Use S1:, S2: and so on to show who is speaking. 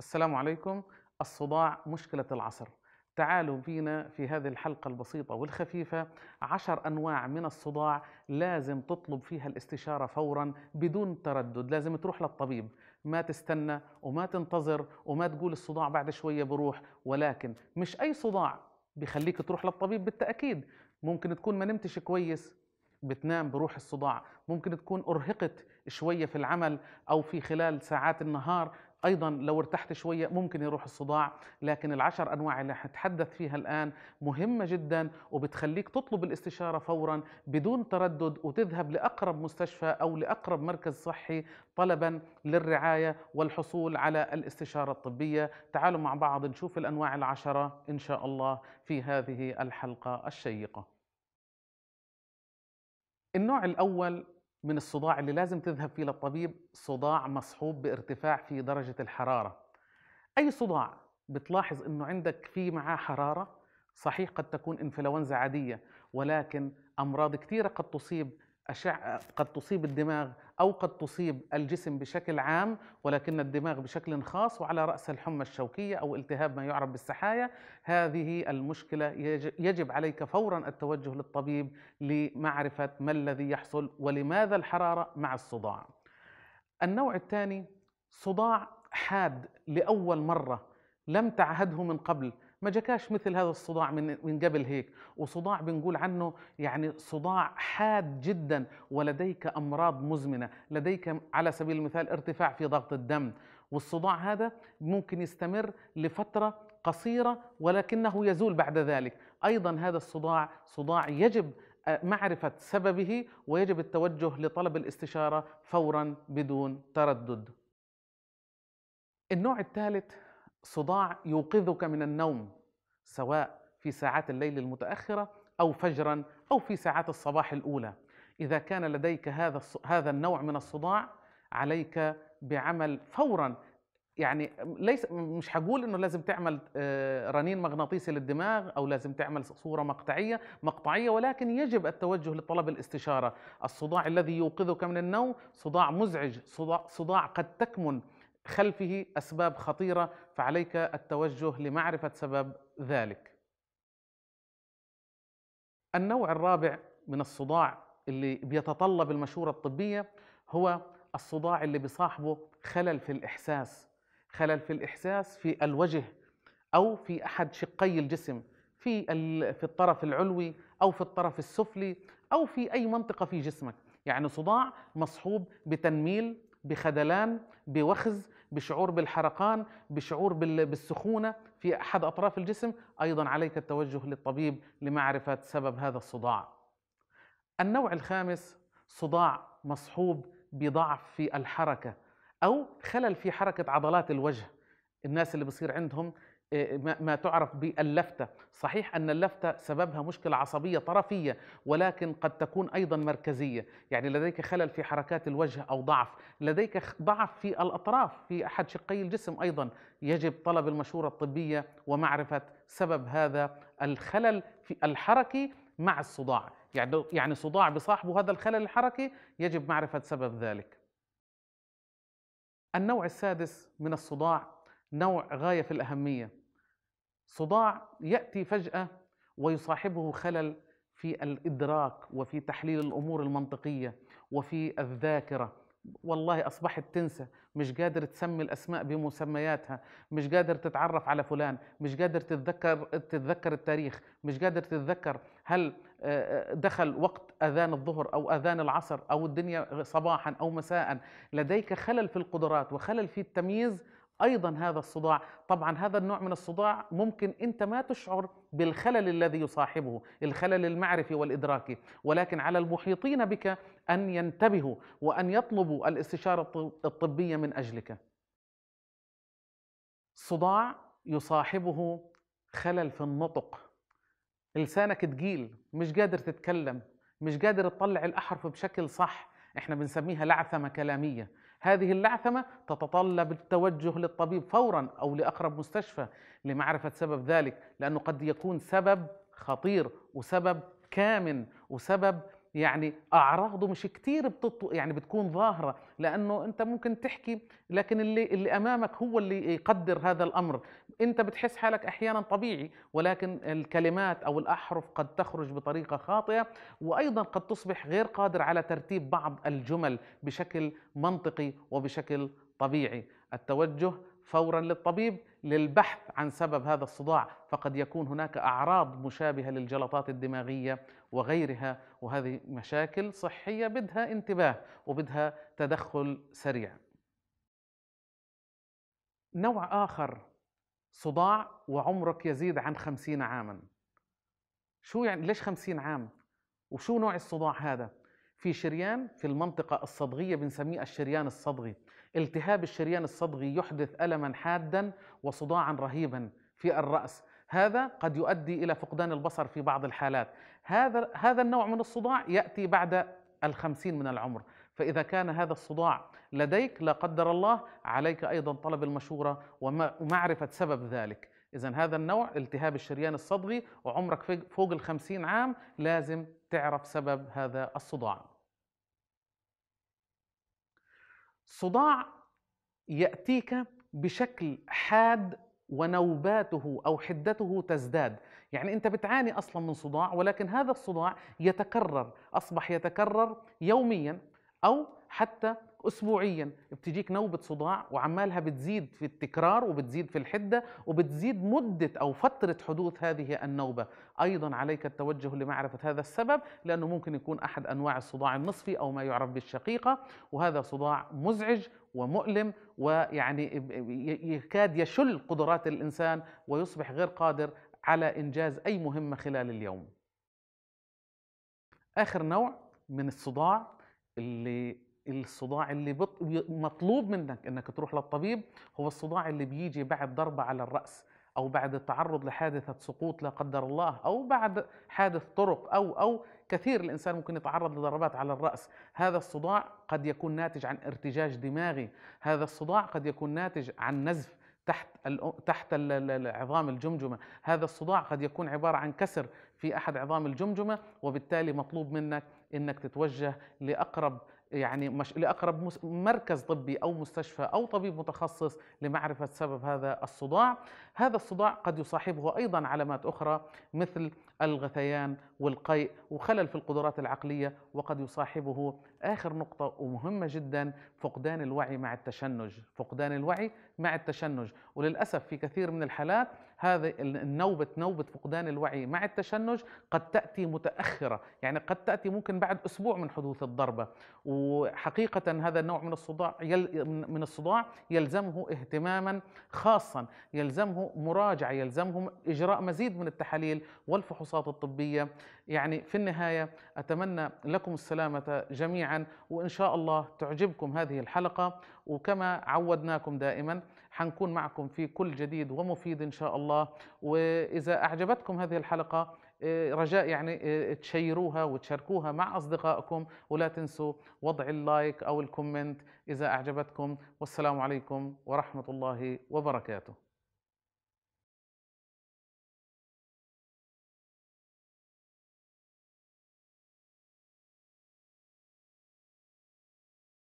S1: السلام عليكم الصداع مشكلة العصر تعالوا بينا في هذه الحلقة البسيطة والخفيفة عشر أنواع من الصداع لازم تطلب فيها الاستشارة فورا بدون تردد لازم تروح للطبيب ما تستنى وما تنتظر وما تقول الصداع بعد شوية بروح ولكن مش أي صداع بيخليك تروح للطبيب بالتأكيد ممكن تكون ما نمتش كويس بتنام بروح الصداع ممكن تكون أرهقت شوية في العمل أو في خلال ساعات النهار ايضا لو ارتحت شويه ممكن يروح الصداع لكن العشر انواع اللي حتحدث فيها الان مهمه جدا وبتخليك تطلب الاستشاره فورا بدون تردد وتذهب لاقرب مستشفى او لاقرب مركز صحي طلبا للرعايه والحصول على الاستشاره الطبيه تعالوا مع بعض نشوف الانواع العشره ان شاء الله في هذه الحلقه الشيقه النوع الاول من الصداع اللي لازم تذهب فيه للطبيب صداع مصحوب بارتفاع في درجة الحرارة أي صداع بتلاحظ أنه عندك في معاه حرارة صحيح قد تكون إنفلونزا عادية ولكن أمراض كثيرة قد تصيب أشعة قد تصيب الدماغ أو قد تصيب الجسم بشكل عام ولكن الدماغ بشكل خاص وعلى رأس الحمى الشوكية أو التهاب ما يعرف بالسحايا هذه المشكلة يجب عليك فورا التوجه للطبيب لمعرفة ما الذي يحصل ولماذا الحرارة مع الصداع النوع الثاني صداع حاد لأول مرة لم تعهده من قبل ما جاكاش مثل هذا الصداع من من قبل هيك وصداع بنقول عنه يعني صداع حاد جدا ولديك امراض مزمنه لديك على سبيل المثال ارتفاع في ضغط الدم والصداع هذا ممكن يستمر لفتره قصيره ولكنه يزول بعد ذلك ايضا هذا الصداع صداع يجب آه، معرفه سببه ويجب التوجه لطلب الاستشاره فورا بدون تردد النوع الثالث صداع يوقظك من النوم سواء في ساعات الليل المتاخره او فجرا او في ساعات الصباح الاولى اذا كان لديك هذا هذا النوع من الصداع عليك بعمل فورا يعني ليس مش هقول انه لازم تعمل آه، رنين مغناطيسي للدماغ او لازم تعمل صوره مقطعيه مقطعيه ولكن يجب التوجه لطلب الاستشاره الصداع الذي يوقظك من النوم صداع مزعج صداع, صداع قد تكمن خلفه اسباب خطيره فعليك التوجه لمعرفه سبب ذلك. النوع الرابع من الصداع اللي بيتطلب المشوره الطبيه هو الصداع اللي بيصاحبه خلل في الاحساس، خلل في الاحساس في الوجه او في احد شقي الجسم، في في الطرف العلوي او في الطرف السفلي او في اي منطقه في جسمك، يعني صداع مصحوب بتنميل بخذلان بوخز بشعور بالحرقان بشعور بالسخونة في أحد أطراف الجسم أيضا عليك التوجه للطبيب لمعرفة سبب هذا الصداع النوع الخامس صداع مصحوب بضعف في الحركة أو خلل في حركة عضلات الوجه الناس اللي بصير عندهم آه، ما تعرف باللفتة صحيح أن اللفتة سببها مشكلة عصبية طرفية ولكن قد تكون أيضا مركزية يعني لديك خلل في حركات الوجه أو ضعف لديك ضعف في الأطراف في أحد شقي الجسم أيضا يجب طلب المشورة الطبية ومعرفة سبب هذا الخلل في الحركي مع الصداع يعني يعني صداع بصاحبه هذا الخلل الحركي يجب معرفة سبب ذلك النوع السادس من الصداع نوع غاية في الأهمية صداع ياتي فجاه ويصاحبه خلل في الادراك وفي تحليل الامور المنطقيه وفي الذاكره والله اصبحت تنسى مش قادر تسمي الاسماء بمسمياتها مش قادر تتعرف على فلان مش قادر تتذكر تتذكر التاريخ مش قادر تتذكر هل آه، آه، دخل وقت اذان الظهر او اذان العصر او الدنيا صباحا او مساء لديك خلل في القدرات وخلل في التمييز ايضا هذا الصداع طبعا هذا النوع من الصداع ممكن انت ما تشعر بالخلل الذي يصاحبه الخلل المعرفي والادراكي ولكن على المحيطين بك ان ينتبهوا وان يطلبوا الاستشاره الطبيه من اجلك صداع يصاحبه خلل في النطق لسانك تقيل مش قادر تتكلم مش قادر تطلع الاحرف بشكل صح احنا بنسميها لعثمه كلاميه هذه اللعثمة تتطلب التوجه للطبيب فورا أو لأقرب مستشفى لمعرفة سبب ذلك لأنه قد يكون سبب خطير وسبب كامن وسبب يعني اعراضه مش كتير بتط... يعني بتكون ظاهره لانه انت ممكن تحكي لكن اللي اللي امامك هو اللي يقدر هذا الامر انت بتحس حالك احيانا طبيعي ولكن الكلمات او الاحرف قد تخرج بطريقه خاطئه وايضا قد تصبح غير قادر على ترتيب بعض الجمل بشكل منطقي وبشكل طبيعي التوجه فورا للطبيب للبحث عن سبب هذا الصداع فقد يكون هناك اعراض مشابهه للجلطات الدماغيه وغيرها وهذه مشاكل صحيه بدها انتباه وبدها تدخل سريع. نوع اخر صداع وعمرك يزيد عن خمسين عاما شو يعني ليش خمسين عام وشو نوع الصداع هذا في شريان في المنطقة الصدغية بنسميه الشريان الصدغي التهاب الشريان الصدغي يحدث ألما حادا وصداعا رهيبا في الرأس هذا قد يؤدي إلى فقدان البصر في بعض الحالات هذا هذا النوع من الصداع يأتي بعد الخمسين من العمر فإذا كان هذا الصداع لديك لا قدر الله عليك أيضا طلب المشورة ومعرفة سبب ذلك إذا هذا النوع التهاب الشريان الصدغي وعمرك فوق الخمسين عام لازم تعرف سبب هذا الصداع صداع يأتيك بشكل حاد ونوباته أو حدته تزداد يعني أنت بتعاني أصلا من صداع ولكن هذا الصداع يتكرر أصبح يتكرر يوميا أو حتى اسبوعيا بتجيك نوبه صداع وعمالها بتزيد في التكرار وبتزيد في الحده وبتزيد مده او فتره حدوث هذه النوبه ايضا عليك التوجه لمعرفه هذا السبب لانه ممكن يكون احد انواع الصداع النصفي او ما يعرف بالشقيقه وهذا صداع مزعج ومؤلم ويعني يكاد يشل قدرات الانسان ويصبح غير قادر على انجاز اي مهمه خلال اليوم اخر نوع من الصداع اللي الصداع اللي بط... مطلوب منك انك تروح للطبيب هو الصداع اللي بيجي بعد ضربه على الراس او بعد التعرض لحادثه سقوط لا قدر الله او بعد حادث طرق او او كثير الانسان ممكن يتعرض لضربات على الراس، هذا الصداع قد يكون ناتج عن ارتجاج دماغي، هذا الصداع قد يكون ناتج عن نزف تحت تحت عظام الجمجمه، هذا الصداع قد يكون عباره عن كسر في احد عظام الجمجمه وبالتالي مطلوب منك انك تتوجه لاقرب يعني مش لاقرب مركز طبي او مستشفى او طبيب متخصص لمعرفه سبب هذا الصداع، هذا الصداع قد يصاحبه ايضا علامات اخرى مثل الغثيان والقيء وخلل في القدرات العقليه وقد يصاحبه اخر نقطه ومهمه جدا فقدان الوعي مع التشنج، فقدان الوعي مع التشنج وللاسف في كثير من الحالات هذه النوبة نوبة فقدان الوعي مع التشنج قد تأتي متأخرة يعني قد تأتي ممكن بعد أسبوع من حدوث الضربة وحقيقة هذا النوع من الصداع يل من الصداع يلزمه اهتماما خاصا يلزمه مراجعة يلزمه إجراء مزيد من التحاليل والفحوصات الطبية يعني في النهاية أتمنى لكم السلامة جميعا وإن شاء الله تعجبكم هذه الحلقة وكما عودناكم دائما حنكون معكم في كل جديد ومفيد إن شاء الله وإذا أعجبتكم هذه الحلقة آه، رجاء يعني آه، تشيروها وتشاركوها مع أصدقائكم ولا تنسوا وضع اللايك أو الكومنت إذا أعجبتكم والسلام عليكم ورحمة الله وبركاته